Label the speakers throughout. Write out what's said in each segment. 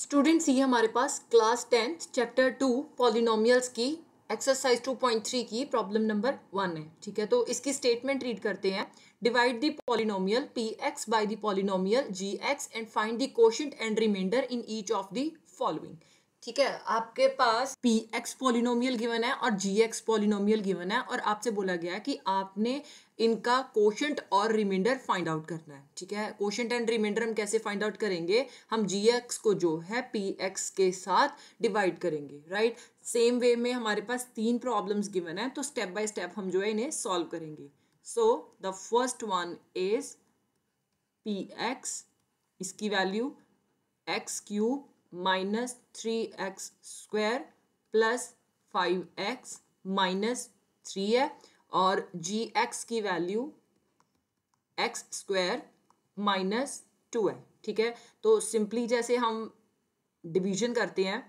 Speaker 1: Students ये हमारे पास class tenth chapter two polynomials की एक्सरसाइज टू पॉइंट थ्री की प्रॉब्लम नंबर वन है ठीक है तो इसकी स्टेटमेंट रीड करते हैं divide the polynomial P X by the polynomial G X and find the question and remainder in each of the following ठीक है आपके पास पी एक्स पोलिनोमियल गिवन है और जी एक्स पोलिनोमियल गिवन है और आपसे बोला गया है कि आपने इनका कोशंट और रिमाइंडर फाइंड आउट करना है ठीक है कोशंट एंड रिमाइंडर हम कैसे फाइंड आउट करेंगे हम जी एक्स को जो है पी एक्स के साथ डिवाइड करेंगे राइट सेम वे में हमारे पास तीन प्रॉब्लम्स गिवन है तो स्टेप बाय स्टेप हम जो है इन्हें सॉल्व करेंगे so the first one is P X इसकी value X cube minus three X square plus five X minus three है और जी एक्स की value X square minus two है ठीक है तो सिंपली जैसे हम डिवीजन करते हैं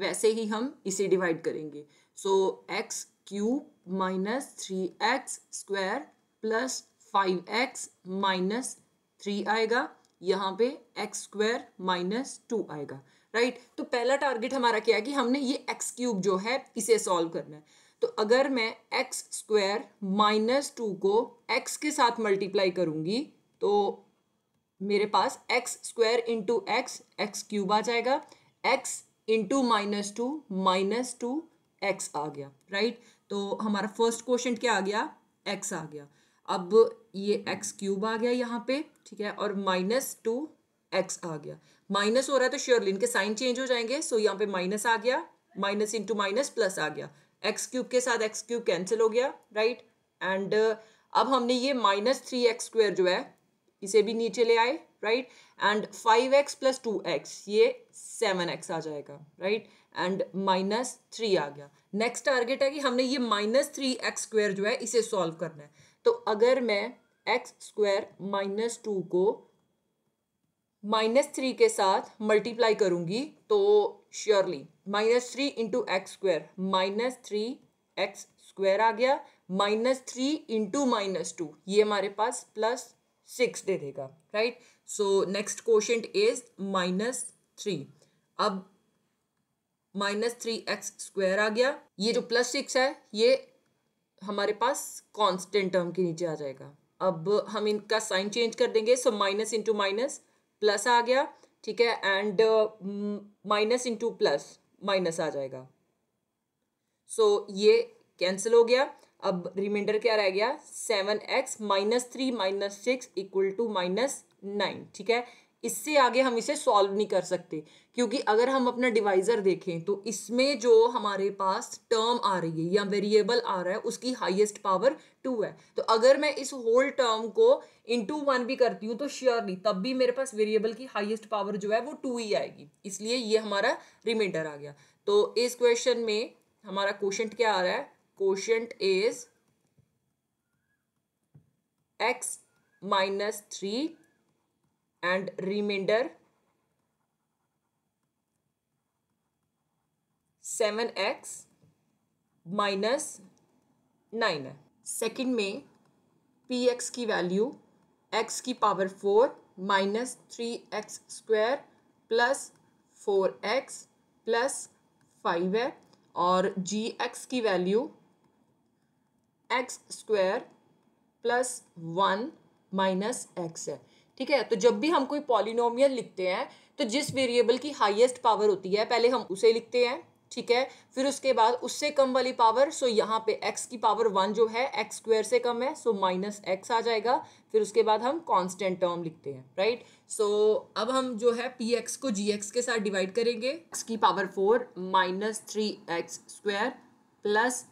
Speaker 1: वैसे ही हम इसे डिवाइड करेंगे so X cube minus three X square plus five X minus three आएगा यहाँ पे एक्स स्क्वायर माइनस टू आएगा राइट right? तो पहला टारगेट हमारा क्या है कि हमने ये एक्स क्यूब जो है इसे सॉल्व करना है तो अगर मैं एक्स स्क्वायर माइनस टू को एक्स के साथ मल्टीप्लाई करूंगी तो मेरे पास X square into X X cube आ जाएगा X into minus two minus two X आ गया राइट right? तो हमारा फर्स्ट क्वेश्चन क्या आ गया एक्स आ गया अब ये एक्स क्यूब आ गया यहाँ पे ठीक है और माइनस टू एक्स आ गया माइनस हो रहा है तो श्योरली इनके साइन चेंज हो जाएंगे सो यहाँ पे माइनस आ गया माइनस इंटू माइनस प्लस आ गया एक्स क्यूब के साथ एक्स क्यूब कैंसिल हो गया राइट एंड uh, अब हमने ये माइनस थ्री एक्स स्क्वायर जो है इसे भी नीचे ले आए right and five X plus two X ये सेवन एक्स आ जाएगा राइट एंड माइनस थ्री आ गया नेक्स्ट टारगेट है कि हमने ये माइनस थ्री एक्स स्क्वायर जो है इसे सॉल्व करना है तो अगर मैं एक्स स्क्वायर माइनस टू को माइनस थ्री के साथ मल्टीप्लाई करूंगी तो surely minus three into X square minus three X square आ गया minus three into minus two ये हमारे पास प्लस सिक्स दे देगा right so next question is minus three अब माइनस थ्री एक्स स्क्वायर आ गया ये जो प्लस सिक्स है ये हमारे पास कांस्टेंट टर्म के नीचे आ जाएगा अब हम इनका साइन चेंज कर देंगे so minus into minus plus आ गया ठीक है and minus into plus minus आ जाएगा सो so, ये कैंसिल हो गया अब रिमाइंडर क्या रह गया seven X minus three minus six equal to minus nine ठीक है इससे आगे हम इसे सॉल्व नहीं कर सकते क्योंकि अगर हम अपना डिवाइज़र देखें तो इसमें जो हमारे पास टर्म आ रही है या वेरिएबल आ रहा है उसकी हाईएस्ट पावर टू है तो अगर मैं इस होल टर्म को इंटू वन भी करती हूँ तो श्योरली तब भी मेरे पास वेरिएबल की हाईएस्ट पावर जो है वो टू ही आएगी इसलिए ये हमारा रिमाइंडर आ गया तो इस क्वेश्चन में हमारा क्वेश्चन क्या आ रहा है question is X minus three and remainder 7x minus nine है सेकेंड में पी एक्स की वैल्यू एक्स की power four minus three X square plus four X plus five है और जी एक्स की value X square plus one minus X है ठीक है तो जब भी हम कोई पॉलिनोमियल लिखते हैं तो जिस वेरिएबल की हाईएस्ट पावर होती है पहले हम उसे लिखते हैं ठीक है फिर उसके बाद उससे कम वाली पावर सो यहाँ पे x की पावर वन जो है एक्स स्क्वेयर से कम है सो माइनस एक्स आ जाएगा फिर उसके बाद हम कांस्टेंट टर्म लिखते हैं राइट सो so, अब हम जो है पी एक्स को जी एक्स के साथ डिवाइड करेंगे x की power four minus three X square plus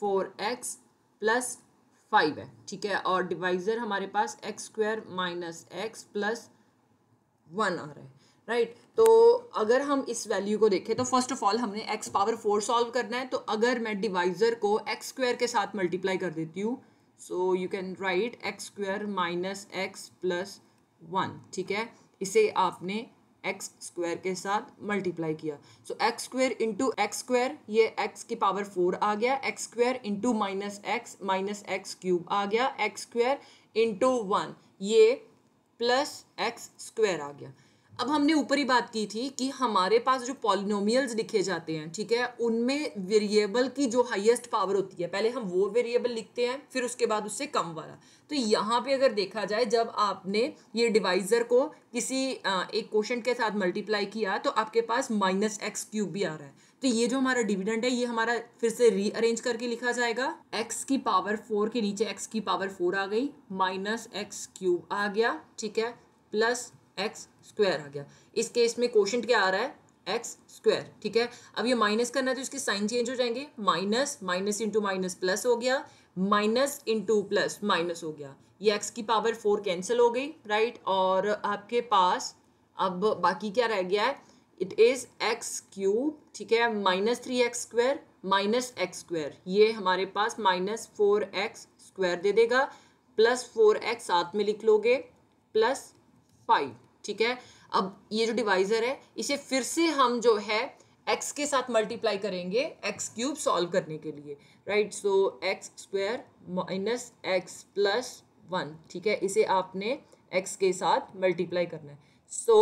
Speaker 1: four X plus five है ठीक है और डिवाइज़र हमारे पास X square minus X plus one आ रहा है राइट right? तो अगर हम इस वैल्यू को देखें तो फर्स्ट ऑफ ऑल हमने एक्स पावर फोर सॉल्व करना है तो अगर मैं डिवाइज़र को एक्स स्क्वायर के साथ मल्टीप्लाई कर देती हूँ so you can write X square minus X plus one ठीक है इसे आपने एक्स स्क्वायर के साथ मल्टीप्लाई किया so X square into X square ये एक्स की पावर फोर आ गया X square into minus X minus X cube आ गया एक्स स्क्वायर इंटू वन ये प्लस एक्स स्क्वायर आ गया अब हमने ऊपर ही बात की थी कि हमारे पास जो पॉलिनोमियल्स लिखे जाते हैं ठीक है उनमें वेरिएबल की जो हाईएस्ट पावर होती है पहले हम वो वेरिएबल लिखते हैं फिर उसके बाद उससे कम वाला तो यहाँ पे अगर देखा जाए जब आपने ये डिवाइज़र को किसी एक क्वेश्चन के साथ मल्टीप्लाई किया तो आपके पास माइनस एक्स क्यूब भी आ रहा है तो ये जो हमारा डिविडेंड है ये हमारा फिर से रीअरेंज करके लिखा जाएगा एक्स की पावर फोर के नीचे एक्स की पावर फोर आ गई माइनस एक्स क्यूब आ गया ठीक है प्लस एक्स स्क्वायर आ गया इस केस में क्वेश्चन क्या आ रहा है एक्स स्क्वायर ठीक है अब ये माइनस करना है तो इसके साइन चेंज हो जाएंगे minus minus into minus plus हो गया माइनस इंटू प्लस माइनस हो गया ये एक्स की पावर फोर कैंसिल हो गई राइट और आपके पास अब बाकी क्या रह गया है इट इज़ एक्स क्यूब ठीक है minus three X square minus x square ये हमारे पास माइनस फोर एक्स स्क्वायर दे देगा प्लस फोर एक्स साथ में लिख लोगे प्लस फाइव ठीक है अब ये जो डिवाइज़र है इसे फिर से हम जो है एक्स के साथ मल्टीप्लाई करेंगे एक्स क्यूब सॉल्व करने के लिए right so X square minus X plus one ठीक है इसे आपने एक्स के साथ मल्टीप्लाई करना है so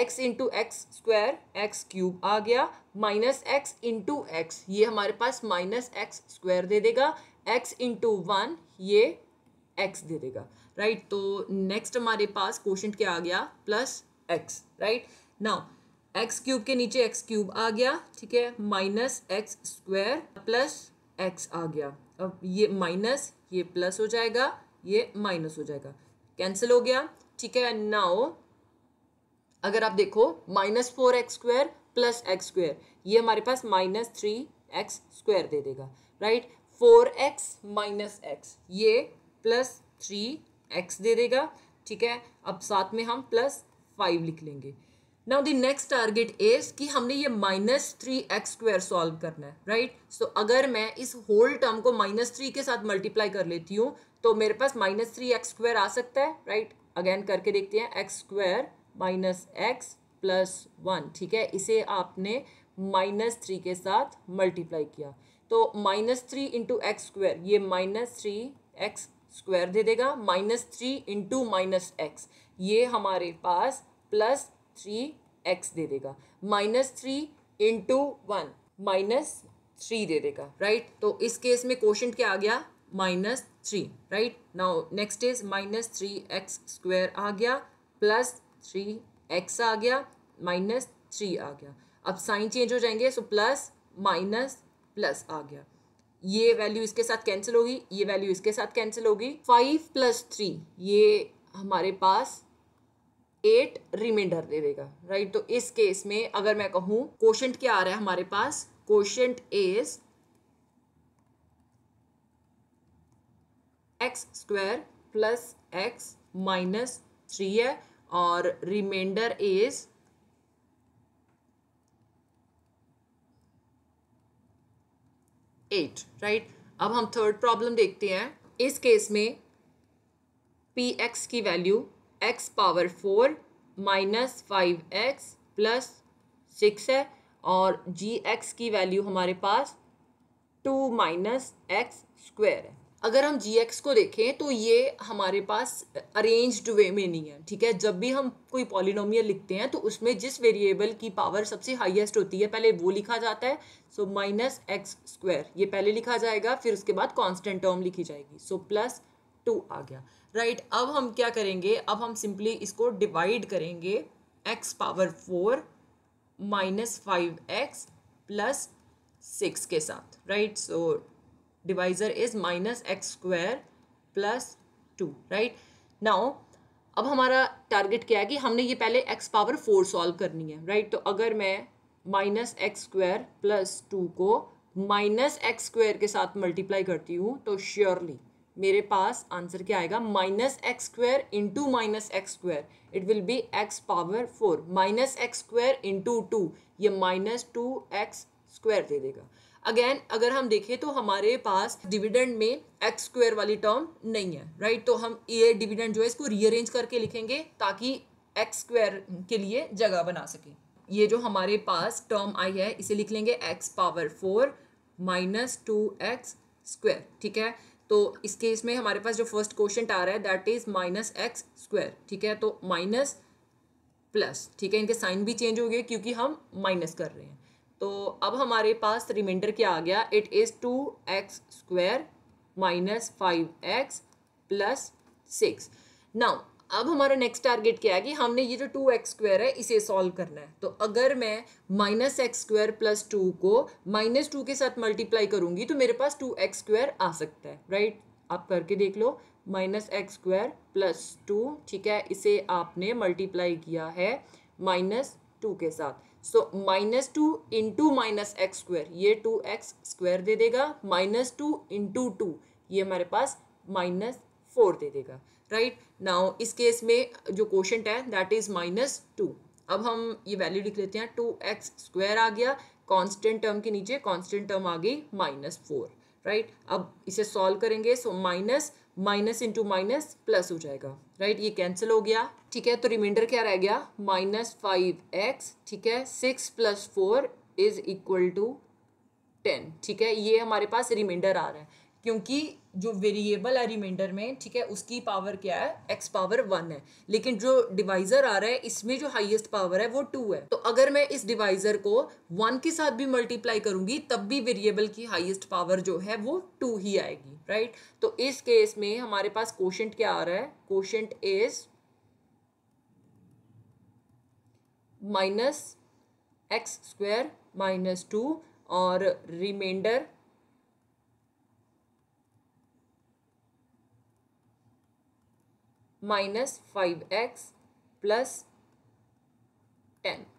Speaker 1: X into X square X cube आ गया माइनस एक्स इंटू एक्स ये हमारे पास माइनस एक्स स्क्वायर दे देगा एक्स इंटू वन ये एक्स दे देगा राइट तो नेक्स्ट हमारे पास क्वेश्चन क्या आ गया plus X right now X cube के नीचे एक्स क्यूब आ गया ठीक है minus x square plus X आ गया अब ये माइनस ये प्लस हो जाएगा ये माइनस हो जाएगा कैंसिल हो गया ठीक है नाउ अगर आप देखो minus four X square plus X square ये हमारे पास माइनस थ्री एक्स स्क्वायर दे देगा right four X minus X ये प्लस थ्री एक्स दे देगा ठीक है अब साथ में हम प्लस फाइव लिख लेंगे now the next target is कि हमने ये minus three X square solve करना है राइट right? सो so, अगर मैं इस होल टर्म को माइनस थ्री के साथ मल्टीप्लाई कर लेती हूँ तो मेरे पास माइनस थ्री एक्स स्क्वायर आ सकता है राइट right? अगेन करके देखते हैं X square minus X plus one ठीक है इसे आपने माइनस थ्री के साथ मल्टीप्लाई किया तो minus three into X square ये माइनस थ्री एक्स स्क्वायर दे देगा minus three into minus X ये हमारे पास प्लस थ्री एक्स दे देगा minus three into one minus three दे देगा राइट right? तो इस केस में क्वेश्चन क्या आ गया minus three right now next is minus three X square आ गया प्लस थ्री एक्स आ गया माइनस थ्री आ गया अब साइन चेंज हो जाएंगे सो प्लस माइनस प्लस आ गया ये वैल्यू इसके साथ कैंसिल होगी ये वैल्यू इसके साथ कैंसिल होगी फाइव प्लस थ्री ये हमारे पास एट रिमाइंडर दे देगा राइट तो इस केस में अगर मैं कहूँ क्वेश्चन क्या आ रहा है हमारे पास question is X square plus X minus three है और रिमाइंडर इज एट राइट अब हम थर्ड प्रॉब्लम देखते हैं इस केस में पी एक्स की value X power four minus five X plus six है और जी एक्स की वैल्यू हमारे पास टू माइनस एक्स स्क्वेयर है अगर हम जी एक्स को देखें तो ये हमारे पास अरेंज्ड वे में नहीं है ठीक है जब भी हम कोई पॉलिनोमियल लिखते हैं तो उसमें जिस वेरिएबल की पावर सबसे हाईएस्ट होती है पहले वो लिखा जाता है सो माइनस एक्स स्क्वायर ये पहले लिखा जाएगा फिर उसके बाद कांस्टेंट टर्म लिखी जाएगी सो प्लस टू आ गया राइट right, अब हम क्या करेंगे अब हम सिंपली इसको डिवाइड करेंगे X power four minus five X plus six के साथ right so divisor is minus x square plus two right now अब हमारा टारगेट क्या है कि हमने ये पहले एक्स पावर फोर सॉल्व करनी है राइट right? तो अगर मैं minus x square plus two को माइनस एक्स स्क्वायर के साथ मल्टीप्लाई करती हूँ तो श्योरली मेरे पास आंसर क्या आएगा minus x square into minus x square it will be X power four minus x square into two ये माइनस टू एक्स स्क्वायर दे देगा अगेन अगर हम देखें तो हमारे पास डिविडेंड में एक्स स्क्वायर वाली टर्म नहीं है राइट तो हम ये डिविडेंड जो है इसको रीअरेंज करके लिखेंगे ताकि एक्स स्क्वायर के लिए जगह बना सके ये जो हमारे पास टर्म आई है इसे लिख लेंगे X power four minus two X square ठीक है तो इस केस में हमारे पास जो फर्स्ट क्वेश्चन आ रहा है that is minus x square ठीक है तो माइनस प्लस ठीक है इनके साइन भी चेंज हो गए क्योंकि हम माइनस कर रहे हैं तो अब हमारे पास रिमाइंडर क्या आ गया it is two X square minus five X plus six now अब हमारा नेक्स्ट टारगेट क्या है कि हमने ये जो टू एक्स स्क्वायर है इसे सॉल्व करना है तो अगर मैं minus x square plus two को माइनस टू के साथ मल्टीप्लाई करूंगी तो मेरे पास टू एक्स स्क्वायर आ सकता है राइट आप करके देख लो minus x square plus two ठीक है इसे आपने मल्टीप्लाई किया है माइनस टू के साथ so minus two into minus x square ये टू एक्स स्क्वायर दे देगा माइनस टू इंटू टू ये हमारे पास माइनस फोर दे देगा राइट right? नाउ इस केस में जो क्वेश्चन है दैट इज माइनस टू अब हम ये वैल्यू लिख लेते हैं टू एक्स स्क्वायर आ गया कांस्टेंट टर्म के नीचे कांस्टेंट टर्म आ गई माइनस फोर राइट अब इसे सॉल्व करेंगे so minus minus into minus plus हो जाएगा राइट ये कैंसिल हो गया ठीक है तो रिमाइंडर क्या रह गया माइनस फाइव एक्स ठीक है six plus four is equal to ten ठीक है ये हमारे पास रिमाइंडर आ रहा है क्योंकि जो वेरिएबल है रिमाइंडर में ठीक है उसकी पावर क्या है एक्स पावर वन है लेकिन जो डिवाइजर आ रहा है इसमें जो हाईएस्ट पावर है वो टू है तो अगर मैं इस डिवाइजर को वन के साथ भी मल्टीप्लाई करूंगी तब भी वेरिएबल की हाईएस्ट पावर जो है वो टू ही आएगी राइट तो इस केस में हमारे पास क्वेश्चन क्या आ रहा है question is minus x square minus two और रिमाइंडर minus 5x plus 10.